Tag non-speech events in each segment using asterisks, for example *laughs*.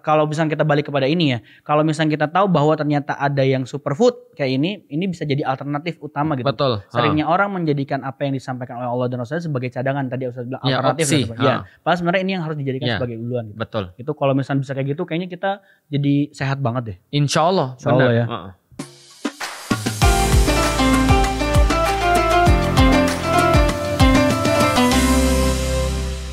kalau misalnya kita balik kepada ini ya, kalau misalnya kita tahu bahwa ternyata ada yang superfood kayak ini, ini bisa jadi alternatif utama gitu. Betul. Seringnya ha. orang menjadikan apa yang disampaikan oleh Allah dan Rasul sebagai cadangan tadi Ustaz bilang ya, alternatif. Opsi. Ya, iya. padahal sebenarnya ini yang harus dijadikan ya. sebagai uluan. Gitu. Betul. Itu kalau misalnya bisa kayak gitu, kayaknya kita jadi sehat banget deh. Insya Allah. Insya Allah benar. ya. Ha.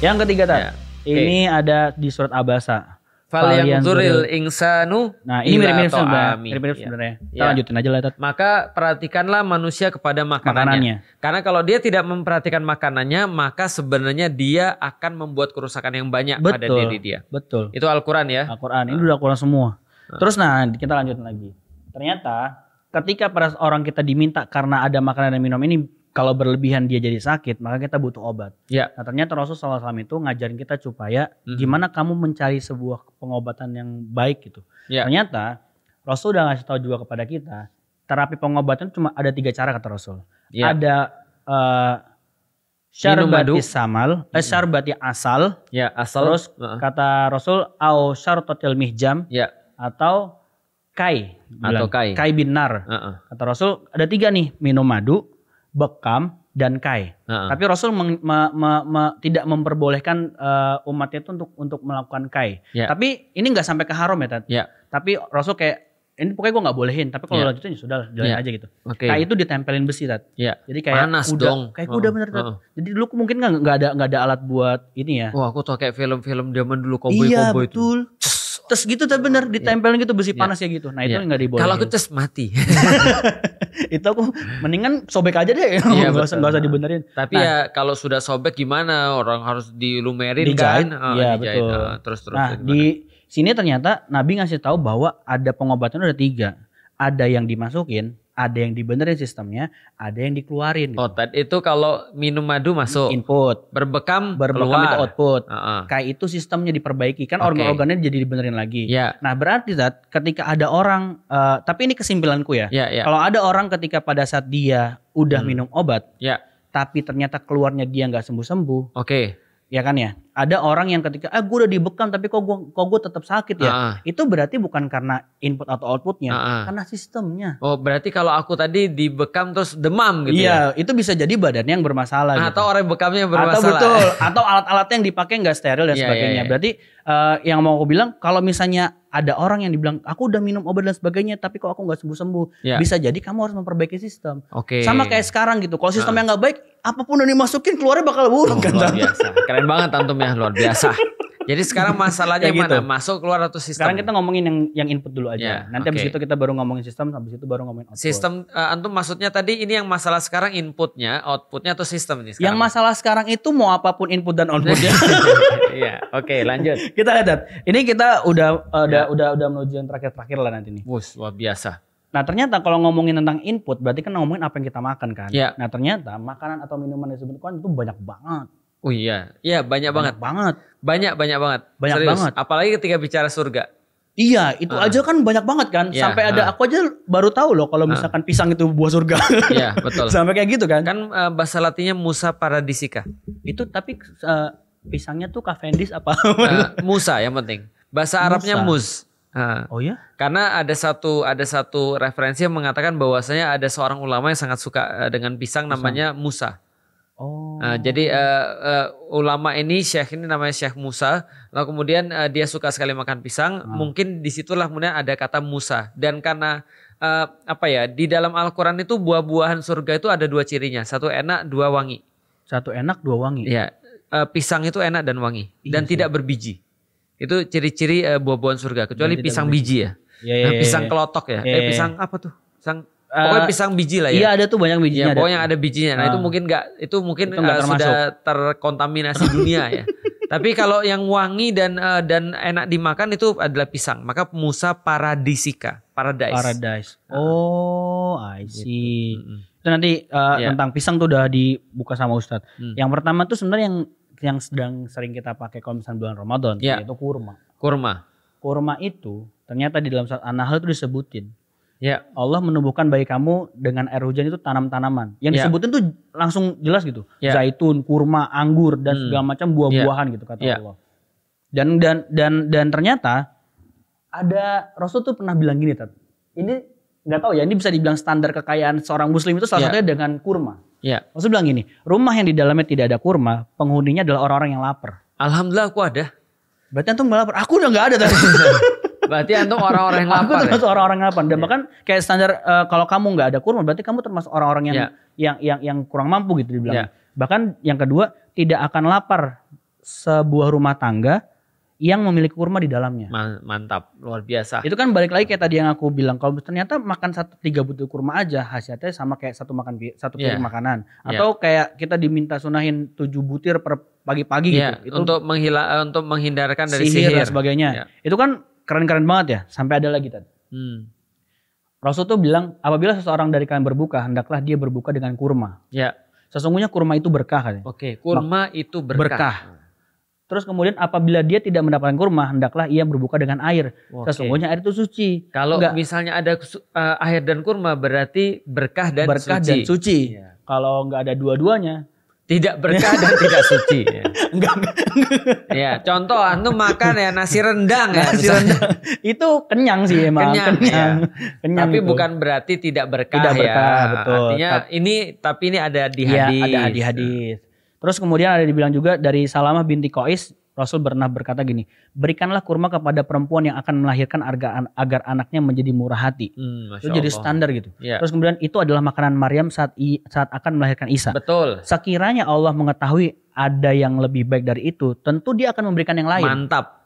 Yang ketiga tadi, ya. okay. ini ada di surat Abasa. Fal zuril insanu Nah ini mirip-mirip ya. sebenarnya. Kita ya. lanjutin aja lah. Maka perhatikanlah manusia kepada makanannya. makanannya. Karena kalau dia tidak memperhatikan makanannya, maka sebenarnya dia akan membuat kerusakan yang banyak Betul. pada diri dia. Betul. Itu Al-Quran ya. Al-Quran. Ini ah. udah Al-Quran semua. Ah. Terus nah kita lanjutin lagi. Ternyata ketika para orang kita diminta karena ada makanan dan minum ini kalau berlebihan dia jadi sakit, maka kita butuh obat. Ya. Nah, ternyata Rasulullah SAW itu ngajarin kita supaya hmm. gimana kamu mencari sebuah pengobatan yang baik gitu. Ya. Ternyata Rasul udah ngasih tahu juga kepada kita, terapi pengobatan cuma ada tiga cara kata Rasul. Ya. Ada eh, uh, syarbati samal, eh, mhm. syarbati asal. Ya, asal. Terus uh. kata Rasul, au syartotil mihjam. Ya. Atau kai. Bilang, atau kai. Kai binar. Uh -uh. Kata Rasul, ada tiga nih, minum madu, bekam dan kai. Uh-uh. Tapi Rasul meng, me, me, me, tidak memperbolehkan uh, umatnya itu untuk untuk melakukan kai. Yeah. Tapi ini nggak sampai ke haram ya, Tat. Yeah. Tapi Rasul kayak ini pokoknya gue nggak bolehin. Tapi kalau yeah. lanjutin ya sudah jalan yeah. aja gitu. Okay. Kai itu ditempelin besi, Tat. Yeah. Jadi kayak Panas kuda, dong. kayak kuda oh. bener, Oh. Jadi dulu mungkin nggak ada nggak ada alat buat ini ya. Wah, oh, aku tau kayak film-film zaman dulu koboi-koboi iya, itu. Iya, betul tes gitu tapi bener iya. ditempelin gitu besi yeah. panas ya gitu. Nah itu yeah. nggak dibolehin. Kalau aku tes mati. *laughs* itu aku mendingan sobek aja deh. Iya, gak, usah, gak usah dibenerin. Tapi nah, ya kalau sudah sobek gimana orang harus dilumerin dijahit, kan? Ah, iya ya dijahit. betul. Ah, terus terus. Nah di sini ternyata Nabi ngasih tahu bahwa ada pengobatan ada tiga. Ada yang dimasukin, ada yang dibenerin sistemnya, ada yang dikeluarin. Gitu. Oh, itu kalau minum madu masuk input, berbekam berbekam itu output. Uh -uh. Kayak itu sistemnya diperbaiki kan okay. organ-organnya jadi dibenerin lagi. Yeah. Nah, berarti saat ketika ada orang uh, tapi ini kesimpulanku ya. Yeah, yeah. Kalau ada orang ketika pada saat dia udah hmm. minum obat, yeah. tapi ternyata keluarnya dia nggak sembuh-sembuh. Oke. Okay. Ya kan ya? ada orang yang ketika ah gue udah dibekam tapi kok gue kok gue tetap sakit ya uh itu berarti bukan karena input atau outputnya uh karena sistemnya oh berarti kalau aku tadi dibekam terus demam gitu iya, ya itu bisa jadi badannya yang bermasalah nah, gitu. atau orang bekamnya yang bermasalah atau betul *laughs* atau alat-alatnya yang dipakai nggak steril dan yeah, iya, sebagainya yeah, yeah. berarti uh, yang mau aku bilang kalau misalnya ada orang yang dibilang aku udah minum obat dan sebagainya tapi kok aku nggak sembuh sembuh iya. yeah. bisa jadi kamu harus memperbaiki sistem okay. sama kayak sekarang gitu kalau sistemnya nggak uh. baik apapun yang dimasukin keluarnya bakal buruk oh, kan luar biasa. keren banget antum ya Wah, iya, luar biasa. Jadi sekarang masalahnya gitu. mana? Masuk keluar atau sistem? Sekarang kita ngomongin yang yang input dulu aja. Ya, Nanti okay. abis itu kita baru ngomongin sistem, habis itu baru ngomongin output. Sistem uh, antum maksudnya tadi ini yang masalah sekarang inputnya, outputnya atau sistem ini? Yang masalah sekarang itu mau apapun input dan outputnya. *laughs* Iya, oke okay, lanjut. *laughs* kita lihat. Ini kita udah uh, udah iya. udah udah menuju yang terakhir-terakhir lah nanti nih. Wus, luar biasa. Nah ternyata kalau ngomongin tentang input berarti kan ngomongin apa yang kita makan kan. Ya. Nah ternyata makanan atau minuman yang disebutkan itu banyak banget. Oh iya, iya banyak, banyak banget. Banget. Banyak banyak banget. Banyak Serius. banget. Apalagi ketika bicara surga. Iya, itu uh. aja kan banyak banget kan. Yeah, Sampai uh. ada ah. aku aja baru tahu loh kalau ah. misalkan uh. pisang itu buah surga. *laughs* Iya, yeah, betul. *laughs* Sampai kayak gitu kan. Kan uh, bahasa Latinnya Musa paradisica. Itu tapi uh, pisangnya tuh kafendis apa? uh, *laughs* Musa yang penting. Bahasa Arabnya Musa. mus. Uh, oh ya? Karena ada satu ada satu referensi yang mengatakan bahwasanya ada seorang ulama yang sangat suka dengan pisang, pisang. namanya Musa. Oh. Nah, jadi uh, uh, ulama ini Syekh ini namanya Syekh Musa. Lalu kemudian uh, dia suka sekali makan pisang. Hmm. Mungkin disitulah kemudian ada kata Musa. Dan karena uh, apa ya di dalam Al-Quran itu buah-buahan surga itu ada dua cirinya. Satu enak, dua wangi. Satu enak, dua wangi. Iya. Uh, pisang itu enak dan wangi iya, dan sih. tidak berbiji. Itu ciri-ciri uh, buah-buahan surga. Kecuali dan pisang biji ya. Ya, ya, nah, pisang iya, iya. kelotok ya. ya, ya. Eh iya, pisang apa tuh? Pisang pokoknya eh, pisang biji lah ya. Iya ada tuh banyak bijinya. Ya, pokoknya ada, ada bijinya. Nah, uh, itu ah. mungkin nggak itu mungkin itu gak uh, sudah terkontaminasi dunia ya. *laughs* Tapi kalau yang wangi dan uh, dan enak dimakan itu adalah pisang. Maka Musa paradisika, paradise. Paradise. Ah. Oh, I gitu. see. Gitu. Itu nanti uh, eh, yeah. tentang pisang tuh udah dibuka sama Ustadz. Mm. Yang pertama tuh sebenarnya yang yang sedang sering kita pakai kalau misalnya bulan Ramadan yeah. yaitu kurma. Kurma. Kurma itu ternyata di dalam surat An-Nahl itu disebutin Ya, Allah menumbuhkan bayi kamu dengan air hujan itu tanam-tanaman. Yang ya. disebutin tuh langsung jelas gitu. Ya. Zaitun, kurma, anggur dan hmm. segala macam buah-buahan ya. gitu kata ya. Allah. Dan dan dan dan ternyata ada Rasul tuh pernah bilang gini, Tad. Ini nggak tahu ya, ini bisa dibilang standar kekayaan seorang muslim itu salah ya. satunya dengan kurma. Ya. Rasul bilang gini, rumah yang di dalamnya tidak ada kurma, penghuninya adalah orang-orang yang lapar. Alhamdulillah aku ada. Berarti antum lapar. Aku udah nggak ada tadi. *laughs* Berarti antum orang-orang yang lapar. Aku ya? termasuk ya? orang-orang yang lapar. Dan yeah. bahkan kayak standar uh, kalau kamu nggak ada kurma berarti kamu termasuk orang-orang yang, yeah. yang yang yang kurang mampu gitu dibilang. Yeah. Bahkan yang kedua tidak akan lapar sebuah rumah tangga yang memiliki kurma di dalamnya. Mantap, luar biasa. Itu kan balik lagi kayak tadi yang aku bilang, kalau ternyata makan satu tiga butir kurma aja hasilnya sama kayak satu makan satu iya. piring yeah. makanan, iya. atau yeah. kayak kita diminta sunahin tujuh butir per pagi-pagi yeah. gitu. Itu untuk menghilang, untuk menghindarkan dari sihir, sihir. dan sebagainya. Yeah. Itu kan keren-keren banget ya. Sampai ada lagi tadi. Hmm. Rasul tuh bilang, apabila seseorang dari kalian berbuka, hendaklah dia berbuka dengan kurma. Ya. Sesungguhnya kurma itu berkah katanya. Oke, kurma Mak, itu berkah. berkah. Terus kemudian apabila dia tidak mendapatkan kurma, hendaklah ia berbuka dengan air. Oke. Sesungguhnya air itu suci. Kalau Enggak. misalnya ada uh, air dan kurma berarti berkah dan berkah suci. dan suci. Ya. Kalau nggak ada dua-duanya, tidak berkah dan tidak suci. Ya. *laughs* Enggak, enggak, Ya, contoh antum makan ya nasi rendang ya. Nasi rendang. Itu kenyang sih emang. Kenyang. kenyang. Ya. kenyang tapi itu. bukan berarti tidak berkah, tidak ya. berkah ya. Betul. Artinya tapi, ini tapi ini ada di iya, hadis. Ya, ada di hadis. Terus kemudian ada dibilang juga dari Salamah binti Qais. Rasul pernah berkata gini, berikanlah kurma kepada perempuan yang akan melahirkan agar, anaknya menjadi murah hati. Hmm, itu jadi standar gitu. Yeah. Terus kemudian itu adalah makanan Maryam saat i, saat akan melahirkan Isa. Betul. Sekiranya Allah mengetahui ada yang lebih baik dari itu, tentu dia akan memberikan yang lain. Mantap.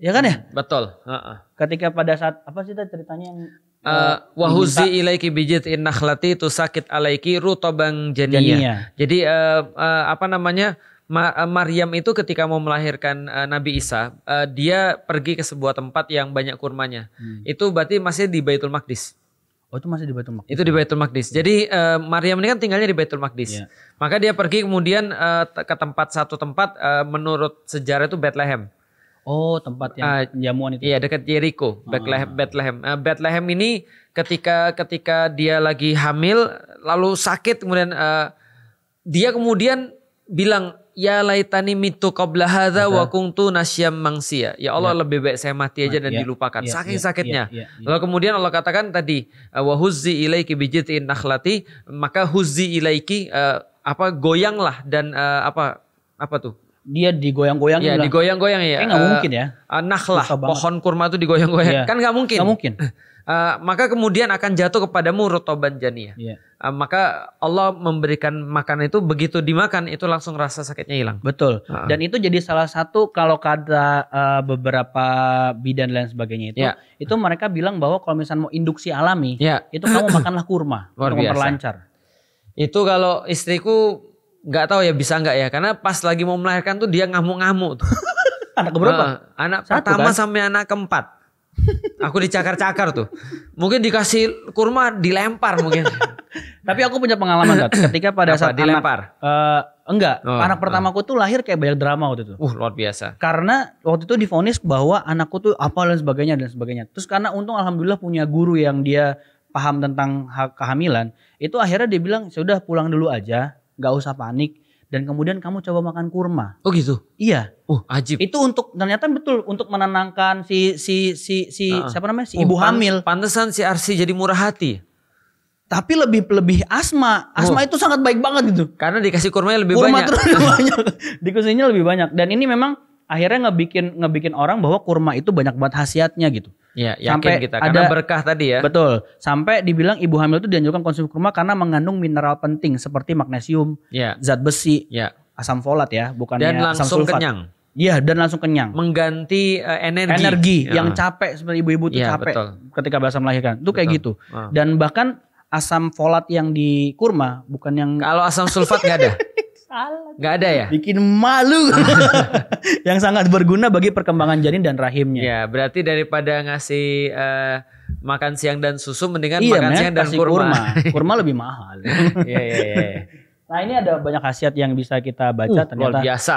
Ya kan ya? Hmm, betul. Uh-uh. Ketika pada saat apa sih ceritanya yang eh, eh, wahuzi ilaiki bijit itu sakit alaiki rutobang jania. Jadi uh, uh, apa namanya? Ma eh, Maryam itu ketika mau melahirkan uh, Nabi Isa, uh, dia pergi ke sebuah tempat yang banyak kurmanya. Hmm. Itu berarti masih di Baitul Maqdis. Oh itu masih di Baitul Maqdis. Itu di Baitul Maqdis. Jadi uh, Maryam ini kan tinggalnya di Baitul Maqdis. Ya. Maka dia pergi kemudian uh, ke tempat satu tempat uh, menurut sejarah itu Bethlehem. Oh, tempat yang uh, jamuan itu. Iya, dekat Jericho, Bethlehem. Ah. Bethlehem. Uh, Bethlehem ini ketika ketika dia lagi hamil lalu sakit kemudian uh, dia kemudian bilang ya laitani mitu qabla hadza wa kuntu nasyam mangsia. Ya Allah ya. lebih baik saya mati aja dan ya. ya dilupakan. Ya. Saking ya, sakitnya. Ya. Ya. Ya. Lalu kemudian Allah katakan tadi eh, wa huzzi ilaiki bijitin nakhlati maka huzzi ilaiki uh, apa goyanglah dan uh, apa apa tuh dia iya, digoyang-goyang ya, digoyang-goyang ya. nggak eh, uh, mungkin ya. Uh, lah pohon kurma itu digoyang-goyang. Ya. Kan nggak mungkin. Nggak mungkin. Uh, *laughs* maka kemudian akan jatuh kepadamu rutoban janiyah. Yeah. Iya. Uh, maka Allah memberikan makanan itu begitu dimakan itu langsung rasa sakitnya hilang. Betul. Uh. Dan itu jadi salah satu kalau kata uh, beberapa bidan lain sebagainya itu, yeah. itu mereka bilang bahwa kalau misalnya mau induksi alami, yeah. itu kamu makanlah kurma Luar untuk biasa. memperlancar. Itu kalau istriku nggak tahu ya bisa nggak ya karena pas lagi mau melahirkan tuh dia ngamuk-ngamuk tuh. *laughs* anak berapa Uh, anak Satu, pertama kan? sampai anak keempat. *laughs* Aku dicakar-cakar tuh. Mungkin dikasih kurma dilempar mungkin. *laughs* Tapi aku punya pengalaman kan *coughs* ketika pada Apa, saat dilempar. Anak, uh, eh, enggak, oh, anak oh. pertamaku uh. tuh lahir kayak banyak drama waktu itu. Uh, luar biasa. Karena waktu itu difonis bahwa anakku tuh apa dan sebagainya dan sebagainya. Terus karena untung alhamdulillah punya guru yang dia paham tentang hak kehamilan, itu akhirnya dia bilang sudah ya pulang dulu aja gak usah panik dan kemudian kamu coba makan kurma. Oh gitu. Iya. Oh, ajib. Itu untuk ternyata betul untuk menenangkan si si si si uh, siapa namanya? si oh, ibu hamil. Pantesan si Arsi jadi murah hati. Tapi lebih lebih asma. Asma oh. itu sangat baik banget gitu. Karena dikasih kurmanya lebih kurma banyak. Kurma terus *laughs* banyak. Dikasihnya lebih banyak dan ini memang akhirnya ngebikin ngebikin orang bahwa kurma itu banyak banget khasiatnya gitu. Ya, yakin sampai kita gitu ya, karena ada, berkah tadi ya. Betul. Sampai dibilang ibu hamil itu dianjurkan konsumsi kurma karena mengandung mineral penting seperti magnesium, ya. zat besi, ya. asam folat ya, bukan dan langsung asam sulfat. kenyang. Iya, dan langsung kenyang. Mengganti uh, energi. Energi ya. yang capek seperti ibu-ibu itu ya, capek betul. ketika bahasa melahirkan. Itu kayak gitu. Uh. Dan bahkan asam folat yang di kurma bukan yang kalau asam sulfat enggak ada *laughs* Salah. Gak ada ya? Bikin malu. *laughs* yang sangat berguna bagi perkembangan janin dan rahimnya. Ya, berarti daripada ngasih uh, makan siang dan susu mendingan iya, makan siang dan kurma. kurma. *laughs* kurma lebih mahal. Iya, iya, iya. Nah, ini ada banyak khasiat yang bisa kita baca uh, ternyata. biasa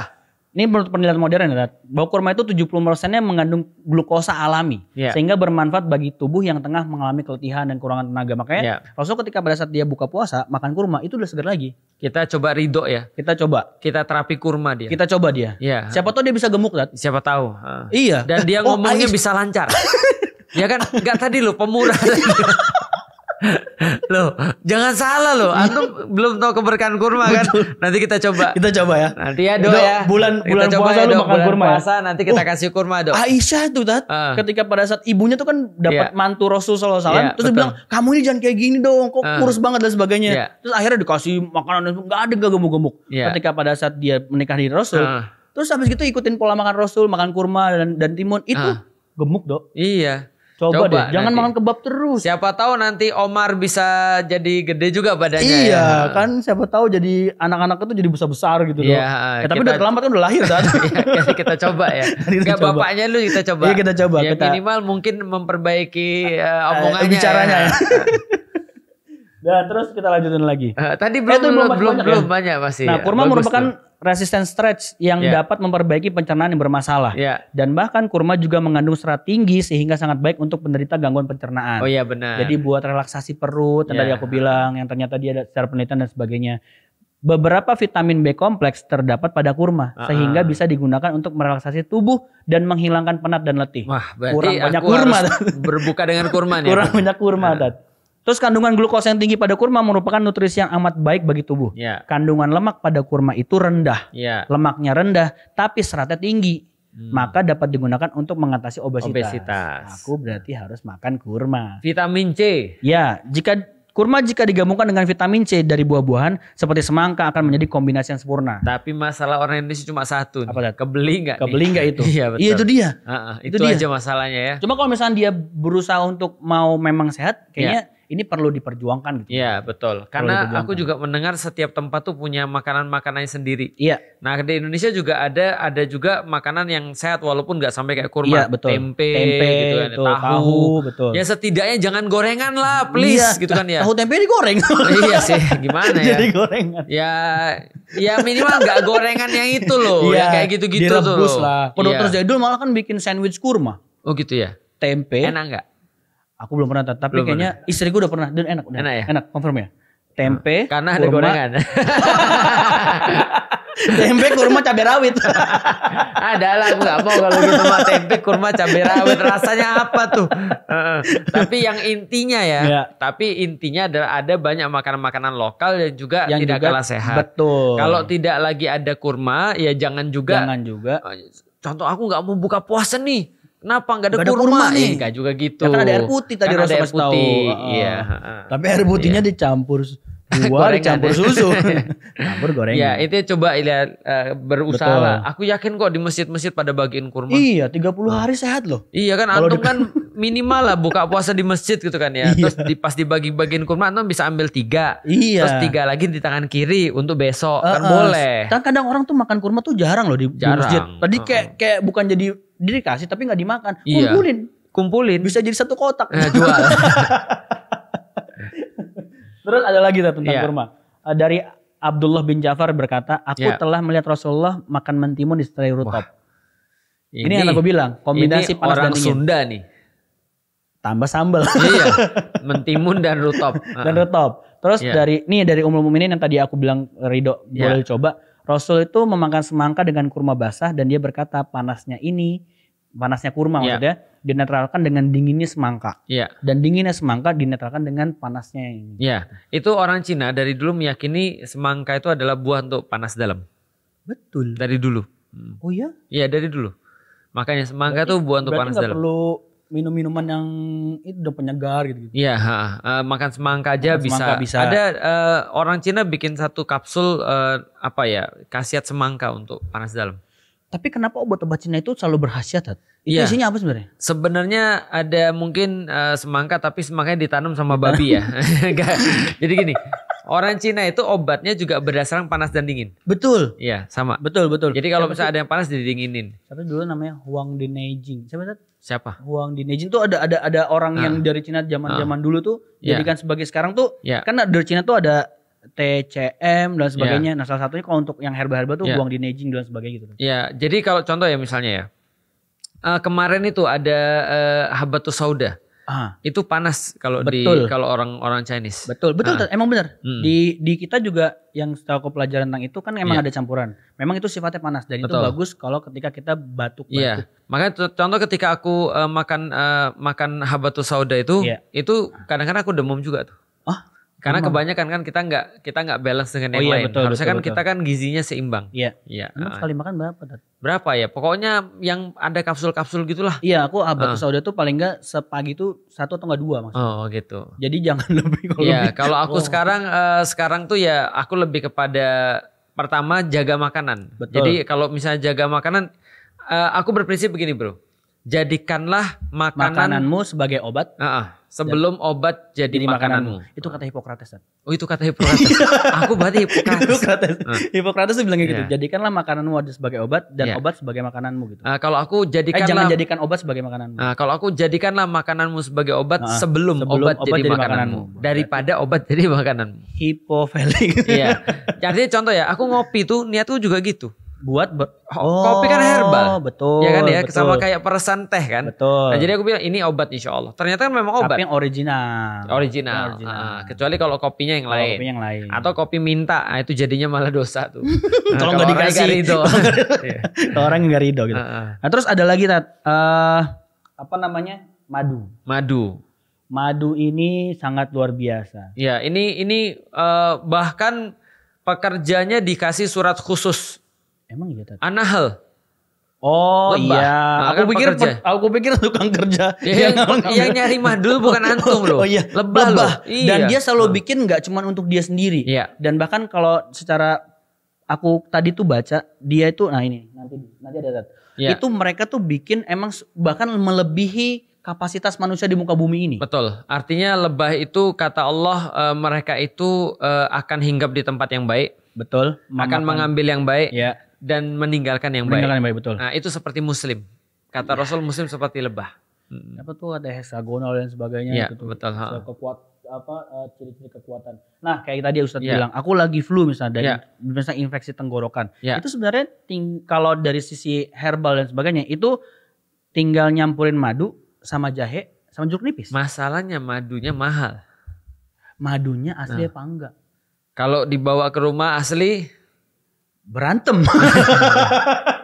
ini menurut penelitian modern ya, bahwa kurma itu 70 persennya mengandung glukosa alami. Yeah. Sehingga bermanfaat bagi tubuh yang tengah mengalami keletihan dan kurangan tenaga. Makanya yeah. Rasul ketika pada saat dia buka puasa, makan kurma itu udah segar lagi. Kita coba ridho ya. Kita coba. Kita terapi kurma dia. Kita coba dia. Yeah. Siapa tahu dia bisa gemuk, Dad. Siapa tahu. Uh. Iya. Dan dia *laughs* oh, ngomongnya bisa lancar. *laughs* ya kan? Enggak tadi loh, pemurah. *laughs* loh, jangan salah loh. Antum iya. belum tahu keberkahan kurma kan? Nanti kita coba. Kita coba ya. Nanti ya do ya. Bulan bulan kita puasa ya, lu makan kurma. Ya? Puasa ya? nanti kita oh, kasih kurma do. Aisyah tuh tat, uh. ketika pada saat ibunya tuh kan dapat yeah. mantu Rasul saw, yeah, iya, terus betul. dia bilang, "Kamu ini jangan kayak gini dong, kok uh. kurus banget dan sebagainya." Yeah. Terus akhirnya dikasih makanan dan enggak ada gak gemuk-gemuk. Yeah. Ketika pada saat dia menikah di Rasul, uh. terus habis gitu ikutin pola makan Rasul, makan kurma dan dan timun itu uh. gemuk, Dok. Iya. Coba, Coba deh, nanti. jangan makan kebab terus. Siapa tahu nanti Omar bisa jadi gede juga badannya. Iya, ya. kan siapa tahu jadi anak-anak itu jadi besar-besar gitu iya, loh. Ya, tapi kita, udah terlambat kan udah lahir kan. *laughs* iya, kita coba ya. *laughs* coba. bapaknya lu kita coba. Iya, kita coba. Ya, kita... minimal mungkin memperbaiki uh, omongannya. Bicaranya ya. Dan ya. *laughs* nah, terus kita lanjutin lagi. Uh, tadi belum eh, belum belum, banyak, belum ya? banyak masih. Nah, ya. kurma Bagus merupakan tuh resisten stretch yang yeah. dapat memperbaiki pencernaan yang bermasalah. Yeah. Dan bahkan kurma juga mengandung serat tinggi sehingga sangat baik untuk penderita gangguan pencernaan. Oh iya yeah, benar. Jadi buat relaksasi perut yeah. tadi ya. aku bilang yang ternyata dia ada secara penelitian dan sebagainya. Beberapa vitamin B kompleks terdapat pada kurma uh -huh. sehingga bisa digunakan untuk merelaksasi tubuh dan menghilangkan penat dan letih. Wah, berarti kurang banyak kurma. Harus berbuka dengan kurma nih. *laughs* kurang banyak kurma, ya. Dad. Terus kandungan glukosa yang tinggi pada kurma merupakan nutrisi yang amat baik bagi tubuh. Ya. Kandungan lemak pada kurma itu rendah. Ya. Lemaknya rendah tapi seratnya tinggi. Hmm. Maka dapat digunakan untuk mengatasi obesitas. obesitas. Aku berarti harus makan kurma. Vitamin C. Ya, jika Kurma jika digabungkan dengan vitamin C dari buah-buahan seperti semangka akan menjadi kombinasi yang sempurna. Tapi masalah orang Indonesia cuma satu. Apa nih? Kebeli nggak? Kebeli *laughs* nggak itu? iya betul. Iya itu dia. Uh, uh, itu, itu dia. aja masalahnya ya. Cuma kalau misalnya dia berusaha untuk mau memang sehat, kayaknya yeah ini perlu diperjuangkan gitu. Iya betul. Karena aku juga mendengar setiap tempat tuh punya makanan makanannya sendiri. Iya. Nah di Indonesia juga ada ada juga makanan yang sehat walaupun nggak sampai kayak kurma, iya, betul. tempe, tempe gitu kan, betul, tahu, tahu, betul. Ya setidaknya jangan gorengan lah, iya. please iya, gitu kan ya. Tahu tempe digoreng. *laughs* iya sih, gimana ya? Jadi gorengan. Ya ya minimal nggak gorengan yang itu loh, iya, ya kayak gitu-gitu tuh. Direbus lah. Penutur iya. jadul malah kan bikin sandwich kurma. Oh gitu ya. Tempe. Enak nggak? Aku belum pernah tapi belum kayaknya pernah. istri gue udah pernah dan enak udah. Enak ya? Enak, confirm ya. Tempe, hmm. karena ada kurma. gorengan. *laughs* tempe, kurma, cabai rawit. *laughs* ada lah, aku gak mau kalau gitu sama tempe, kurma, cabai rawit. Rasanya apa tuh? tapi yang intinya ya, ya, tapi intinya adalah ada banyak makanan-makanan lokal dan juga yang tidak juga, kalah sehat. Betul. Kalau tidak lagi ada kurma, ya jangan juga. Jangan juga. Contoh aku nggak mau buka puasa nih Kenapa nggak ada, gak ada kurma? nih? Enggak juga gitu. Ya, kan ada air putih tadi kan putih. Iya. Tapi air putihnya iya. dicampur *laughs* Gorengan dicampur susu *laughs* campur gorengan ya itu ya coba lihat uh, berusaha lah aku yakin kok di masjid-masjid pada bagiin kurma iya 30 hmm. hari sehat loh iya kan antum kan *laughs* minimal lah buka puasa di masjid gitu kan ya iya. terus di, pas dibagi-bagiin kurma antum bisa ambil tiga iya. terus tiga lagi di tangan kiri untuk besok uh, kan boleh kan kadang orang tuh makan kurma tuh jarang loh di, jarang. di masjid tadi kayak uh. kayak bukan jadi diri kasih tapi nggak dimakan iya. kumpulin kumpulin bisa jadi satu kotak nah, jual Terus ada lagi tuh tentang yeah. kurma. Eh, dari Abdullah bin Jafar berkata, aku yeah. telah melihat Rasulullah makan mentimun di setelah rutop. Ini, ini yang aku bilang, kombinasi panas orang dan dingin. Sunda nih. Tambah sambal. iya, *laughs* mentimun dan rutop. dan rutop. Terus yeah. dari ini dari umum ini yang tadi aku bilang Ridho yeah. boleh coba. Rasul itu memakan semangka dengan kurma basah dan dia berkata panasnya ini panasnya kurma yeah. maksudnya dinetralkan dengan dinginnya semangka. Iya. Dan dinginnya semangka dinetralkan dengan panasnya. ini. Iya. Itu orang Cina dari dulu meyakini semangka itu adalah buah untuk panas dalam. Betul. Dari dulu. Hmm. Oh iya? Iya dari dulu. Makanya semangka itu buah untuk panas dalam. perlu minum-minuman yang itu udah penyegar gitu. Iya, uh, makan semangka aja makan bisa. Semangka bisa. Ada uh, orang Cina bikin satu kapsul uh, apa ya, khasiat semangka untuk panas dalam. Tapi kenapa obat-obat Cina itu selalu berhasil? Itu ya. isinya apa sebenarnya? Sebenarnya ada mungkin uh, semangka tapi semangkanya ditanam sama babi ya. *laughs* Jadi gini, orang Cina itu obatnya juga berdasarkan panas dan dingin. Betul. Iya, sama. Betul, betul. Jadi kalau misalnya ada yang panas didinginin. Tapi dulu namanya Huang Dinejing. Siapa itu? Siapa? Huang Dinejing tuh ada ada ada orang nah. yang ah. dari Cina zaman-zaman nah. dulu tuh yeah. kan sebagai sekarang tuh yeah. kan dari Cina tuh ada TCM dan sebagainya. Yeah. Nah, salah satunya kalau untuk yang herbal-herbal tuh yeah. buang di neging dan sebagainya gitu. Iya, yeah. jadi kalau contoh ya misalnya ya. Uh, kemarin itu ada uh, habatus sauda. Ah. Itu panas kalau di kalau orang-orang Chinese. Betul, betul. Ah. Emang benar. Hmm. Di di kita juga yang setahu aku pelajaran tentang itu kan emang yeah. ada campuran. Memang itu sifatnya panas dan betul. itu bagus kalau ketika kita batuk Iya. Yeah. Makanya contoh ketika aku uh, makan uh, makan habatus sauda itu yeah. itu kadang-kadang aku demam juga tuh. Ah, karena Memang. kebanyakan kan kita nggak kita nggak balance dengan oh yang iya, lain. Betul, Harusnya betul, kan betul. kita kan gizinya seimbang. Iya. Iya. Ah. sekali makan berapa? Dat? Berapa ya? Pokoknya yang ada kapsul-kapsul gitulah. Iya, aku abad uh. Ah. sauda tuh paling nggak sepagi tuh satu atau nggak dua maksudnya. Oh gitu. Jadi jangan *laughs* lebih kalau. Iya, kalau aku oh. sekarang uh, sekarang tuh ya aku lebih kepada pertama jaga makanan. Betul. Jadi kalau misalnya jaga makanan, uh, aku berprinsip begini bro, jadikanlah makanan, makananmu sebagai obat. Uh -uh sebelum obat jadi, makananmu. makananmu. Itu kata Hipokrates. Oh, itu kata Hipokrates. *laughs* Aku berarti Hipokrates. Hipokrates. Hmm. Hipokrates bilang gitu. Yeah. Jadikanlah makananmu sebagai obat dan yeah. obat sebagai makananmu gitu. Uh, kalau aku jadikanlah eh, jangan jadikan obat sebagai makananmu. Uh, kalau aku jadikanlah makananmu sebagai obat uh, sebelum, sebelum obat, obat jadi, jadi makananmu. makananmu. Daripada obat jadi makananmu. Hipofeling. Iya. Jadi *laughs* contoh ya, aku ngopi tuh niatku juga gitu buat ber oh, kopi kan herbal. Oh, betul. Ya kan ya, betul. sama kayak peresan teh kan. Betul. Nah, jadi aku bilang ini obat insya Allah. Ternyata kan memang obat. Tapi yang original. Original. Ah, original. kecuali kalau kopinya yang lain. Kopinya yang lain. Atau kopi minta, nah, itu jadinya malah dosa tuh. *laughs* nah, kalau nggak dikasih. itu orang nggak rido *laughs* iya. gitu. Ah, ah. Nah terus ada lagi tat, uh, apa namanya madu. Madu. Madu ini sangat luar biasa. Ya ini ini uh, bahkan pekerjanya dikasih surat khusus Emang iya tadi. Anahel. Oh Lembah. iya, nah, aku kan pikir pe, aku pikir tukang kerja *laughs* ya, yang, yang, yang nyari madu bukan antum loh. Oh iya, lebah, lebah. Loh. Iya. Dan dia selalu hmm. bikin nggak cuma untuk dia sendiri. Iya. Dan bahkan kalau secara aku tadi tuh baca dia itu nah ini nanti nanti ada Iya. Itu mereka tuh bikin emang bahkan melebihi kapasitas manusia di muka bumi ini. Betul. Artinya lebah itu kata Allah e, mereka itu e, akan hinggap di tempat yang baik. Betul. Memakan. Akan mengambil yang baik. Ya dan meninggalkan yang meninggalkan baik. Yang baik betul. Nah, itu seperti muslim. Kata iya. Rasul muslim seperti lebah. Hmm. Apa tuh ada heksagonal dan sebagainya ya, gitu. betul. So, kekuat apa ciri eh, ciri-ciri kekuatan. Nah, kayak tadi Ustadz yeah. bilang, aku lagi flu misalnya dari yeah. misalnya infeksi tenggorokan. Yeah. Itu sebenarnya ting kalau dari sisi herbal dan sebagainya itu tinggal nyampurin madu sama jahe sama jeruk nipis. Masalahnya madunya mahal. Madunya asli nah. apa enggak? Kalau dibawa ke rumah asli berantem *laughs*